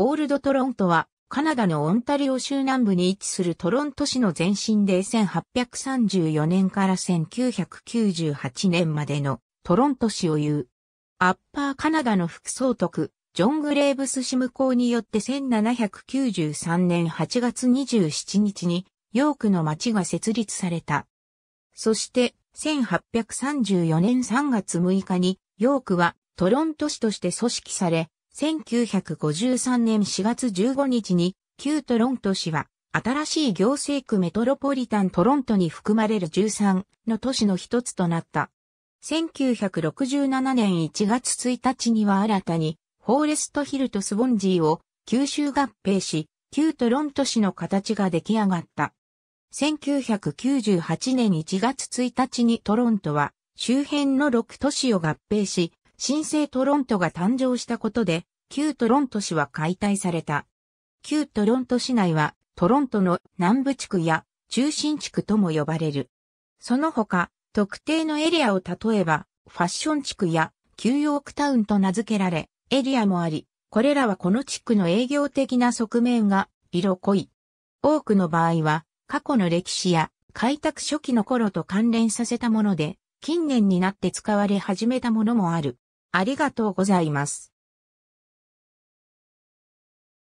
オールドトロントは、カナダのオンタリオ州南部に位置するトロント市の前身で1834年から1998年までのトロント市を言う。アッパーカナダの副総督、ジョン・グレーブス氏向こうによって1793年8月27日にヨークの町が設立された。そして1834年3月6日にヨークはトロント市として組織され、1953年4月15日に、旧トロント市は、新しい行政区メトロポリタントロントに含まれる13の都市の一つとなった。1967年1月1日には新たに、フォーレストヒルとスボンジーを九州合併し、旧トロント市の形が出来上がった。1998年1月1日にトロントは周辺の6都市を合併し、新生トロントが誕生したことで、旧トロント市は解体された。旧トロント市内は、トロントの南部地区や中心地区とも呼ばれる。その他、特定のエリアを例えば、ファッション地区や旧ヨークタウンと名付けられ、エリアもあり、これらはこの地区の営業的な側面が色濃い。多くの場合は、過去の歴史や開拓初期の頃と関連させたもので、近年になって使われ始めたものもある。ありがとうございます。